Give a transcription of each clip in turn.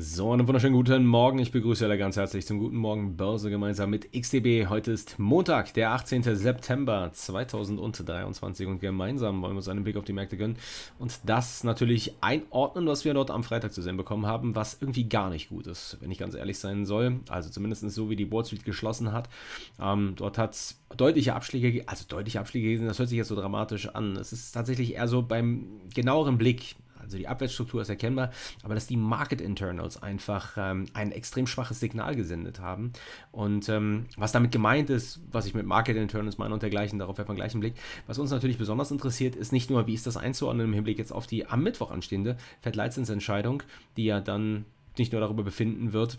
So, einen wunderschönen guten Morgen. Ich begrüße alle ganz herzlich zum Guten Morgen Börse gemeinsam mit XDB. Heute ist Montag, der 18. September 2023 und gemeinsam wollen wir uns einen Blick auf die Märkte gönnen und das natürlich einordnen, was wir dort am Freitag zu sehen bekommen haben, was irgendwie gar nicht gut ist, wenn ich ganz ehrlich sein soll. Also zumindest so, wie die Wall Street geschlossen hat. Ähm, dort hat es deutliche Abschläge, also deutliche Abschläge gesehen, Das hört sich jetzt so dramatisch an. Es ist tatsächlich eher so beim genaueren Blick also die Abwärtsstruktur ist erkennbar, aber dass die Market Internals einfach ähm, ein extrem schwaches Signal gesendet haben. Und ähm, was damit gemeint ist, was ich mit Market Internals meine und dergleichen, darauf werfen wir gleich einen Blick. Was uns natürlich besonders interessiert, ist nicht nur, wie ist das einzuordnen im Hinblick jetzt auf die am Mittwoch anstehende Fed-Leitzinsentscheidung, die ja dann nicht nur darüber befinden wird,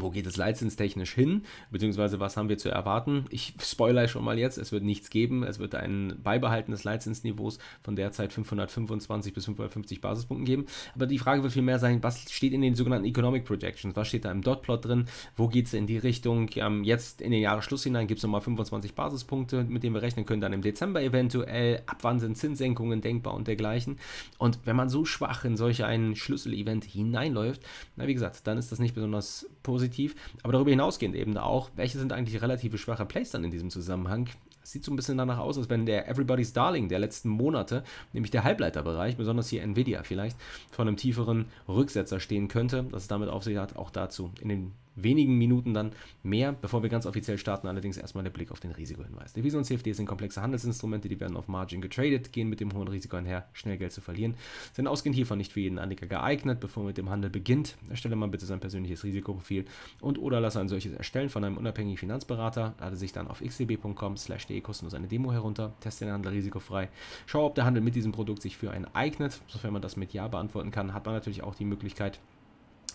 wo geht es leitzinstechnisch hin, beziehungsweise was haben wir zu erwarten. Ich spoilere schon mal jetzt, es wird nichts geben, es wird ein Beibehalten des Leitzinsniveaus von derzeit 525 bis 550 Basispunkten geben. Aber die Frage wird vielmehr sein, was steht in den sogenannten Economic Projections, was steht da im Dotplot drin, wo geht es in die Richtung, ähm, jetzt in den Jahresschluss hinein gibt es nochmal 25 Basispunkte, mit denen wir rechnen können, dann im Dezember eventuell, ab wann sind Zinssenkungen denkbar und dergleichen. Und wenn man so schwach in solch ein Schlüsselevent hineinläuft, na wie gesagt, dann ist das nicht besonders positiv positiv, aber darüber hinausgehend eben auch, welche sind eigentlich relative schwache Plays dann in diesem Zusammenhang? Es sieht so ein bisschen danach aus, als wenn der Everybody's Darling der letzten Monate, nämlich der Halbleiterbereich, besonders hier Nvidia vielleicht, von einem tieferen Rücksetzer stehen könnte. Was es damit auf sich hat, auch dazu in den wenigen Minuten dann mehr. Bevor wir ganz offiziell starten, allerdings erstmal der Blick auf den Risikohinweis. Devisen und CFD sind komplexe Handelsinstrumente, die werden auf Margin getradet, gehen mit dem hohen Risiko einher, schnell Geld zu verlieren, sind ausgehend hiervon nicht für jeden Anleger geeignet. Bevor man mit dem Handel beginnt, erstelle man bitte sein persönliches Risikoprofil und oder lasse ein solches erstellen von einem unabhängigen Finanzberater, lade sich dann auf xdb.com slash de kostenlos eine Demo herunter, teste den Handel risikofrei, schaue, ob der Handel mit diesem Produkt sich für einen eignet. Sofern man das mit Ja beantworten kann, hat man natürlich auch die Möglichkeit,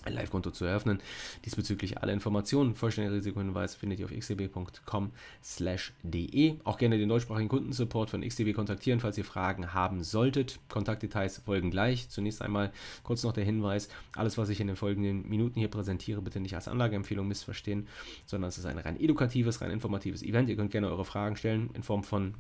ein Live-Konto zu eröffnen. Diesbezüglich alle Informationen, vollständige Risikohinweise findet ihr auf xdb.com/de. Auch gerne den deutschsprachigen Kundensupport von xdb kontaktieren, falls ihr Fragen haben solltet. Kontaktdetails folgen gleich. Zunächst einmal kurz noch der Hinweis: Alles, was ich in den folgenden Minuten hier präsentiere, bitte nicht als Anlageempfehlung missverstehen, sondern es ist ein rein edukatives, rein informatives Event. Ihr könnt gerne eure Fragen stellen in Form von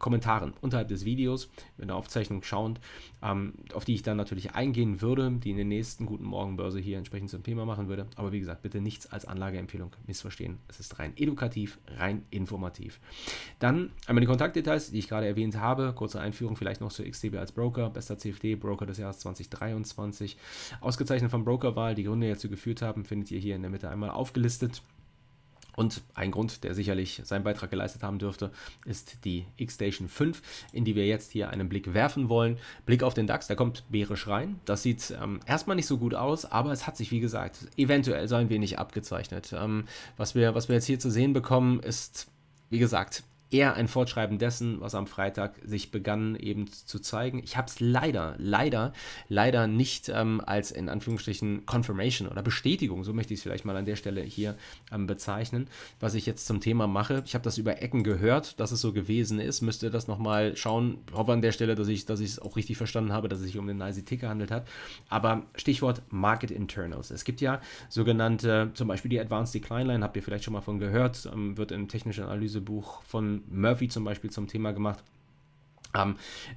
Kommentaren unterhalb des Videos, in der Aufzeichnung schauend, ähm, auf die ich dann natürlich eingehen würde, die in den nächsten Guten Morgen Börse hier entsprechend zum Thema machen würde. Aber wie gesagt, bitte nichts als Anlageempfehlung missverstehen. Es ist rein edukativ, rein informativ. Dann einmal die Kontaktdetails, die ich gerade erwähnt habe. Kurze Einführung vielleicht noch zur XTB als Broker, bester CFD, Broker des Jahres 2023. Ausgezeichnet von Brokerwahl, die Gründe, die dazu geführt haben, findet ihr hier in der Mitte einmal aufgelistet. Und ein Grund, der sicherlich seinen Beitrag geleistet haben dürfte, ist die X-Station 5, in die wir jetzt hier einen Blick werfen wollen. Blick auf den DAX, der kommt bärisch rein. Das sieht ähm, erstmal nicht so gut aus, aber es hat sich, wie gesagt, eventuell so ein wenig abgezeichnet. Ähm, was, wir, was wir jetzt hier zu sehen bekommen, ist wie gesagt, eher ein Fortschreiben dessen, was am Freitag sich begann eben zu zeigen. Ich habe es leider, leider, leider nicht ähm, als in Anführungsstrichen Confirmation oder Bestätigung, so möchte ich es vielleicht mal an der Stelle hier ähm, bezeichnen, was ich jetzt zum Thema mache. Ich habe das über Ecken gehört, dass es so gewesen ist, müsste das nochmal schauen. Hoffe an der Stelle, dass ich es auch richtig verstanden habe, dass es sich um den Nice Tick gehandelt hat. Aber Stichwort Market Internals. Es gibt ja sogenannte, zum Beispiel die Advanced Decline Line, habt ihr vielleicht schon mal von gehört, ähm, wird im technischen Analysebuch von Murphy zum Beispiel zum Thema gemacht ähm,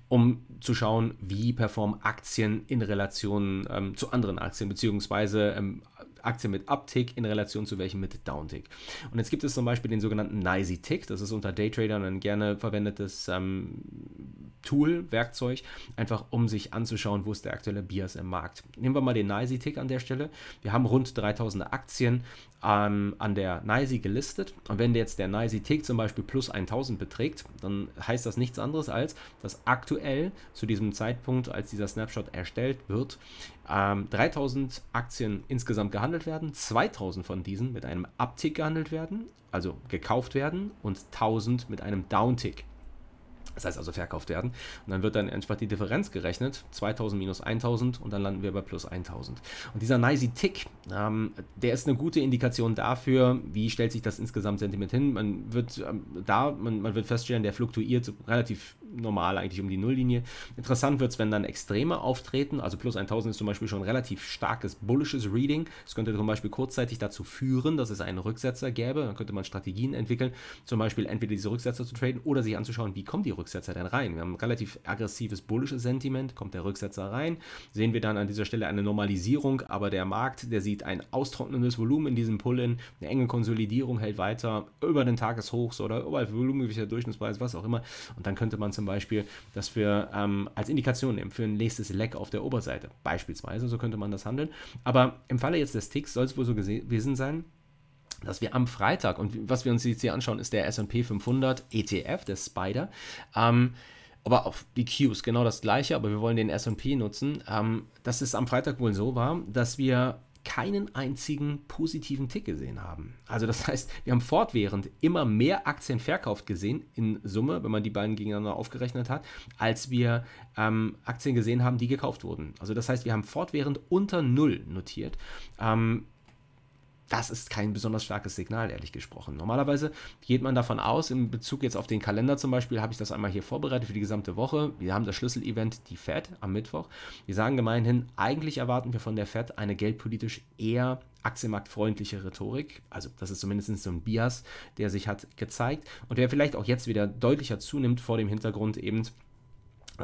um zu schauen, wie performen Aktien in Relation ähm, zu anderen Aktien, beziehungsweise ähm, Aktien mit Uptick in Relation zu welchen mit Downtick. Und jetzt gibt es zum Beispiel den sogenannten NYSE-Tick, das ist unter Daytradern ein gerne verwendetes ähm, Tool, Werkzeug, einfach um sich anzuschauen, wo ist der aktuelle Bias im Markt. Nehmen wir mal den NYSE-Tick an der Stelle. Wir haben rund 3000 Aktien ähm, an der NYSE gelistet und wenn jetzt der NYSE-Tick zum Beispiel plus 1000 beträgt, dann heißt das nichts anderes als, dass aktuell zu diesem Zeitpunkt, als dieser Snapshot erstellt wird, ähm, 3000 Aktien insgesamt gehandelt werden, 2000 von diesen mit einem Uptick gehandelt werden, also gekauft werden und 1000 mit einem Downtick. Das heißt also verkauft werden. Und dann wird dann einfach die Differenz gerechnet. 2000 minus 1000 und dann landen wir bei plus 1000. Und dieser nice Tick, ähm, der ist eine gute Indikation dafür, wie stellt sich das insgesamt Sentiment hin. Man wird ähm, da, man, man, wird feststellen, der fluktuiert relativ normal eigentlich um die Nulllinie. Interessant wird es, wenn dann Extreme auftreten. Also plus 1000 ist zum Beispiel schon ein relativ starkes bullisches Reading. Das könnte zum Beispiel kurzzeitig dazu führen, dass es einen Rücksetzer gäbe. Dann könnte man Strategien entwickeln, zum Beispiel entweder diese Rücksetzer zu traden oder sich anzuschauen, wie kommen die Rücksetzer Rücksetzer denn rein? Wir haben ein relativ aggressives bullisches Sentiment, kommt der Rücksetzer rein, sehen wir dann an dieser Stelle eine Normalisierung, aber der Markt, der sieht ein austrocknendes Volumen in diesem Pull-in, eine enge Konsolidierung hält weiter über den Tageshochs oder über der Durchschnittspreis, was auch immer. Und dann könnte man zum Beispiel, das für ähm, als Indikation nehmen für ein nächstes Leck auf der Oberseite, beispielsweise, so könnte man das handeln. Aber im Falle jetzt des Ticks soll es wohl so gewesen sein, dass wir am Freitag, und was wir uns jetzt hier anschauen, ist der SP 500 ETF, der Spider, ähm, aber auf die Qs genau das gleiche, aber wir wollen den SP nutzen, ähm, dass es am Freitag wohl so war, dass wir keinen einzigen positiven Tick gesehen haben. Also das heißt, wir haben fortwährend immer mehr Aktien verkauft gesehen in Summe, wenn man die beiden gegeneinander aufgerechnet hat, als wir ähm, Aktien gesehen haben, die gekauft wurden. Also das heißt, wir haben fortwährend unter Null notiert. Ähm, das ist kein besonders starkes Signal, ehrlich gesprochen. Normalerweise geht man davon aus, in Bezug jetzt auf den Kalender zum Beispiel, habe ich das einmal hier vorbereitet für die gesamte Woche. Wir haben das Schlüsselevent, die Fed, am Mittwoch. Wir sagen gemeinhin, eigentlich erwarten wir von der Fed eine geldpolitisch eher aktienmarktfreundliche Rhetorik. Also das ist zumindest so ein Bias, der sich hat gezeigt und der vielleicht auch jetzt wieder deutlicher zunimmt vor dem Hintergrund eben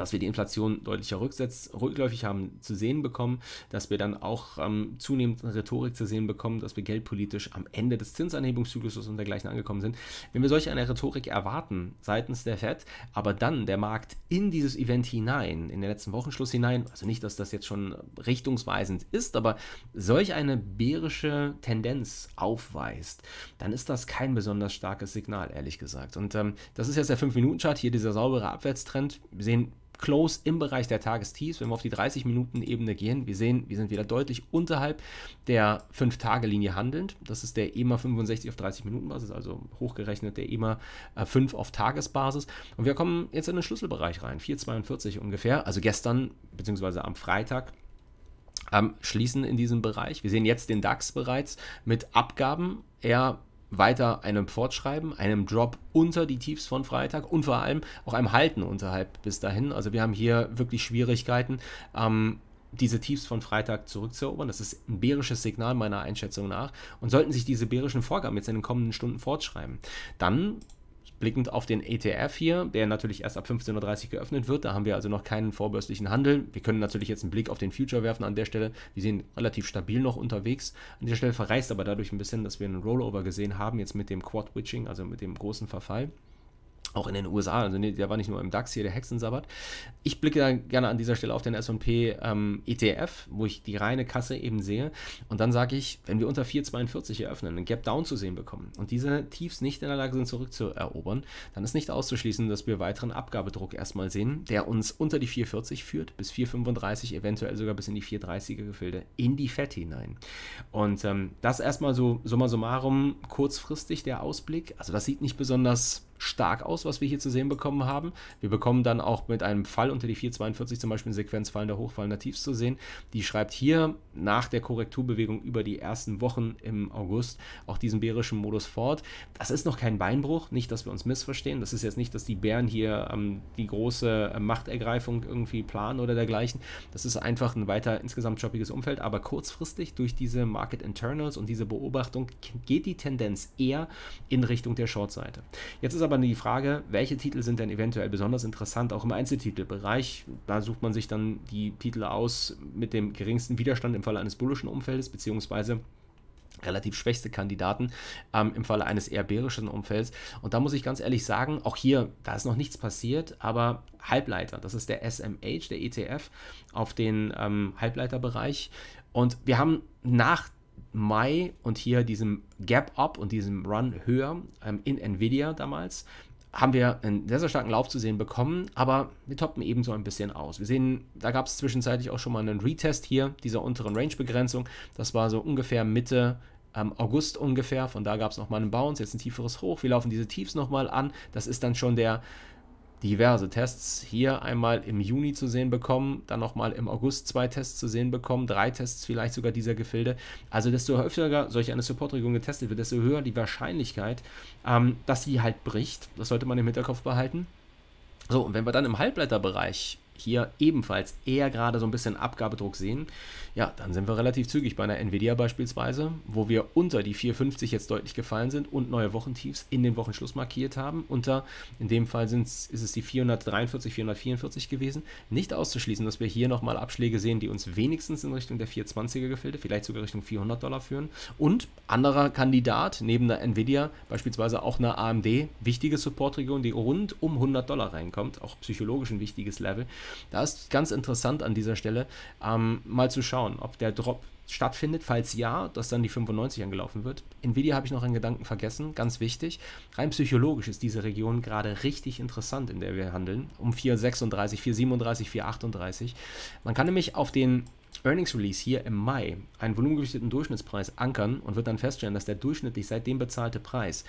dass wir die Inflation deutlicher rücksetz, rückläufig haben zu sehen bekommen, dass wir dann auch ähm, zunehmend Rhetorik zu sehen bekommen, dass wir geldpolitisch am Ende des Zinsanhebungszykluses und dergleichen angekommen sind. Wenn wir solch eine Rhetorik erwarten seitens der Fed, aber dann der Markt in dieses Event hinein, in den letzten Wochenschluss hinein, also nicht, dass das jetzt schon richtungsweisend ist, aber solch eine bärische Tendenz aufweist, dann ist das kein besonders starkes Signal, ehrlich gesagt. Und ähm, das ist jetzt der 5-Minuten-Chart, hier dieser saubere Abwärtstrend. Wir sehen close im Bereich der Tagestiefs. Wenn wir auf die 30-Minuten-Ebene gehen, wir sehen, wir sind wieder deutlich unterhalb der 5-Tage-Linie handelnd. Das ist der EMA 65 auf 30-Minuten-Basis, also hochgerechnet der EMA 5 äh, auf Tagesbasis. Und wir kommen jetzt in den Schlüsselbereich rein, 4,42 ungefähr. Also gestern, beziehungsweise am Freitag, ähm, schließen in diesem Bereich. Wir sehen jetzt den DAX bereits mit Abgaben. Er weiter einem Fortschreiben, einem Drop unter die Tiefs von Freitag und vor allem auch einem Halten unterhalb bis dahin. Also wir haben hier wirklich Schwierigkeiten. Ähm, diese Tiefs von Freitag zurückzuerobern. Das ist ein bärisches Signal meiner Einschätzung nach. Und sollten sich diese bärischen Vorgaben jetzt in den kommenden Stunden fortschreiben, dann Blickend auf den ETF hier, der natürlich erst ab 15.30 Uhr geöffnet wird, da haben wir also noch keinen vorbörslichen Handel. Wir können natürlich jetzt einen Blick auf den Future werfen an der Stelle. Wir sehen relativ stabil noch unterwegs. An dieser Stelle verreist aber dadurch ein bisschen, dass wir einen Rollover gesehen haben, jetzt mit dem Quad-Witching, also mit dem großen Verfall auch in den USA, also der war nicht nur im DAX hier der Hexensabbat. Ich blicke da gerne an dieser Stelle auf den S&P ähm, ETF, wo ich die reine Kasse eben sehe und dann sage ich, wenn wir unter 4,42 eröffnen, einen Gap Down zu sehen bekommen und diese Tiefs nicht in der Lage sind zurückzuerobern, dann ist nicht auszuschließen, dass wir weiteren Abgabedruck erstmal sehen, der uns unter die 4,40 führt, bis 4,35, eventuell sogar bis in die 4,30er Gefilde, in die Fette hinein. Und ähm, das erstmal so summa summarum kurzfristig der Ausblick, also das sieht nicht besonders stark aus, was wir hier zu sehen bekommen haben. Wir bekommen dann auch mit einem Fall unter die 442 zum Beispiel eine Sequenz fallender Hoch, Tiefs zu sehen. Die schreibt hier nach der Korrekturbewegung über die ersten Wochen im August auch diesen bärischen Modus fort. Das ist noch kein Beinbruch, nicht, dass wir uns missverstehen. Das ist jetzt nicht, dass die Bären hier ähm, die große äh, Machtergreifung irgendwie planen oder dergleichen. Das ist einfach ein weiter insgesamt jobbiges Umfeld, aber kurzfristig durch diese Market Internals und diese Beobachtung geht die Tendenz eher in Richtung der Shortseite. Jetzt ist aber aber die Frage, welche Titel sind denn eventuell besonders interessant, auch im Einzeltitelbereich. Da sucht man sich dann die Titel aus mit dem geringsten Widerstand im Falle eines bullischen Umfeldes, beziehungsweise relativ schwächste Kandidaten ähm, im Falle eines eher bärischen Umfelds. Und da muss ich ganz ehrlich sagen, auch hier, da ist noch nichts passiert, aber Halbleiter, das ist der SMH, der ETF auf den ähm, Halbleiterbereich. Und wir haben nach Mai und hier diesem Gap-Up und diesem Run höher ähm, in Nvidia damals, haben wir einen sehr, sehr starken Lauf zu sehen bekommen, aber wir toppen eben so ein bisschen aus. Wir sehen, da gab es zwischenzeitlich auch schon mal einen Retest hier, dieser unteren Range-Begrenzung. Das war so ungefähr Mitte ähm, August ungefähr, von da gab es nochmal einen Bounce, jetzt ein tieferes Hoch. Wir laufen diese Tiefs nochmal an. Das ist dann schon der diverse Tests hier einmal im Juni zu sehen bekommen, dann nochmal im August zwei Tests zu sehen bekommen, drei Tests vielleicht sogar dieser Gefilde. Also desto häufiger solch eine Supportregelung getestet wird, desto höher die Wahrscheinlichkeit, ähm, dass sie halt bricht. Das sollte man im Hinterkopf behalten. So, und wenn wir dann im Halbleiterbereich hier ebenfalls eher gerade so ein bisschen Abgabedruck sehen, ja, dann sind wir relativ zügig bei einer Nvidia beispielsweise, wo wir unter die 450 jetzt deutlich gefallen sind und neue Wochentiefs in den Wochenschluss markiert haben. Unter, in dem Fall ist es die 443, 444 gewesen. Nicht auszuschließen, dass wir hier nochmal Abschläge sehen, die uns wenigstens in Richtung der 420er Gefilde, vielleicht sogar Richtung 400 Dollar führen. Und anderer Kandidat neben der Nvidia, beispielsweise auch eine AMD, wichtige Supportregion, die rund um 100 Dollar reinkommt, auch psychologisch ein wichtiges Level. Da ist ganz interessant an dieser Stelle, ähm, mal zu schauen, ob der Drop stattfindet. Falls ja, dass dann die 95 angelaufen wird. Nvidia habe ich noch einen Gedanken vergessen, ganz wichtig. Rein psychologisch ist diese Region gerade richtig interessant, in der wir handeln. Um 436, 437, 438. Man kann nämlich auf den Earnings Release hier im Mai einen volumengewichteten Durchschnittspreis ankern und wird dann feststellen, dass der durchschnittlich seitdem bezahlte Preis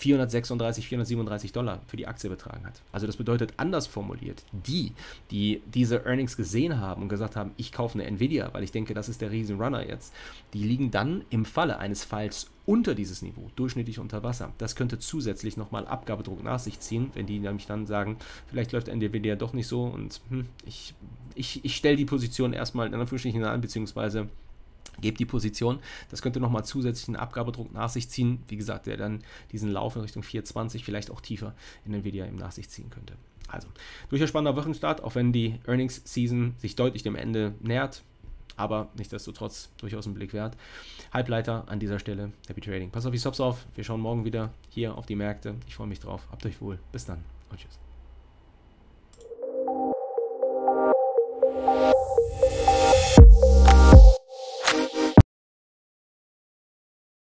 436, 437 Dollar für die Aktie betragen hat. Also das bedeutet anders formuliert, die, die diese Earnings gesehen haben und gesagt haben, ich kaufe eine Nvidia, weil ich denke, das ist der Riesenrunner jetzt, die liegen dann im Falle eines Falls unter dieses Niveau, durchschnittlich unter Wasser. Das könnte zusätzlich nochmal Abgabedruck nach sich ziehen, wenn die nämlich dann sagen, vielleicht läuft Nvidia doch nicht so und hm, ich, ich, ich stelle die Position erstmal in Anführungsstrichen an, beziehungsweise gebt die Position. Das könnte nochmal zusätzlichen Abgabedruck nach sich ziehen. Wie gesagt, der dann diesen Lauf in Richtung 420 vielleicht auch tiefer in Nvidia eben nach sich ziehen könnte. Also, durchaus spannender Wochenstart, auch wenn die Earnings Season sich deutlich dem Ende nähert. Aber nichtsdestotrotz durchaus ein Blick wert. Halbleiter an dieser Stelle. Happy Trading. Pass auf die Stops auf. Wir schauen morgen wieder hier auf die Märkte. Ich freue mich drauf. Habt euch wohl. Bis dann und tschüss.